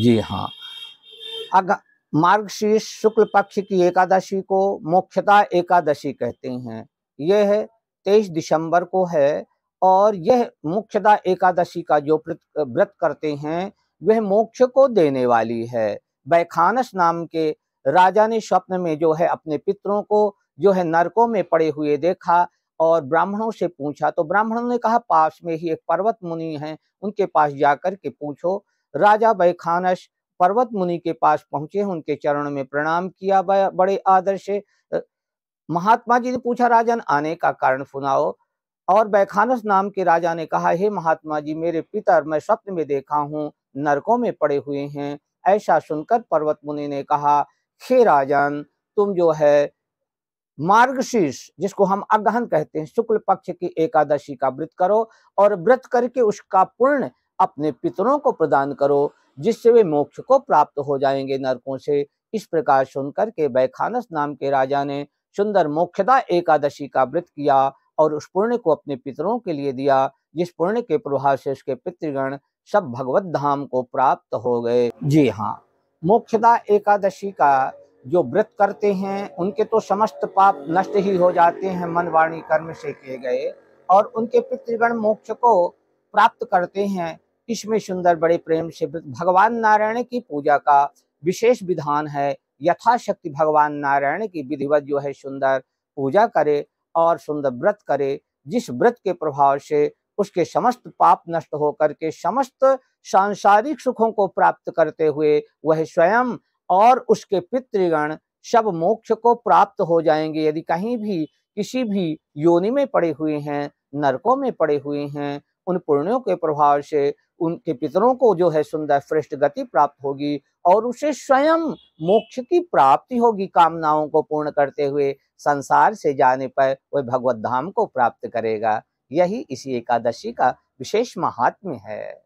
जी हाँ अग मार्गशीर्ष शुक्ल पक्ष की एकादशी को मुख्यतः एकादशी कहते हैं यह तेईस दिसंबर को है और यह मुख्यतः एकादशी का जो व्रत करते हैं वह मोक्ष को देने वाली है बैखानस नाम के राजा ने स्वप्न में जो है अपने पितरों को जो है नरकों में पड़े हुए देखा और ब्राह्मणों से पूछा तो ब्राह्मणों ने कहा पास में ही एक पर्वत मुनि है उनके पास जाकर के पूछो राजा बैखानश पर्वत मुनि के पास पहुंचे उनके चरण में प्रणाम किया बड़े आदर से महात्मा जी ने पूछा राजन आने का कारण सुनाओ और बैखानस नाम के राजा ने कहा हे महात्मा जी मेरे पितर मैं स्वप्न में देखा हूँ नरकों में पड़े हुए हैं ऐसा सुनकर पर्वत मुनि ने कहा हे राजन तुम जो है मार्गशीर्ष जिसको हम अगहन कहते हैं शुक्ल पक्ष की एकादशी का व्रत करो और व्रत करके उसका पूर्ण अपने पितरों को प्रदान करो जिससे वे मोक्ष को प्राप्त हो जाएंगे नरकों से इस प्रकार सुनकर के बैखानस नाम के राजा ने सुंदर मोक्षदा एकादशी का व्रत किया और उस पुण्य को अपने पितरों के लिए दिया जिस पुण्य के प्रभाव से उसके पितृगण सब भगवत धाम को प्राप्त हो गए जी हाँ मोक्षदा एकादशी का जो व्रत करते हैं उनके तो समस्त पाप नष्ट ही हो जाते हैं मन वाणी कर्म से किए गए और उनके पितृगण मोक्ष को प्राप्त करते हैं इसमें सुंदर बड़े प्रेम से भगवान नारायण की पूजा का विशेष विधान है यथाशक्ति भगवान नारायण की विधिवत जो है सुंदर पूजा करे और सुंदर व्रत करे जिस व्रत के प्रभाव से उसके समस्त पाप नष्ट होकर के समस्त सांसारिक सुखों को प्राप्त करते हुए वह स्वयं और उसके पितृगण सब मोक्ष को प्राप्त हो जाएंगे यदि कहीं भी किसी भी योनि में पड़े हुए हैं नरकों में पड़े हुए हैं उन पुण्यों के प्रभाव से उनके पितरों को जो है सुंदर श्रेष्ठ गति प्राप्त होगी और उसे स्वयं मोक्ष की प्राप्ति होगी कामनाओं को पूर्ण करते हुए संसार से जाने पर वह भगवत धाम को प्राप्त करेगा यही इसी एकादशी का विशेष महात्म्य है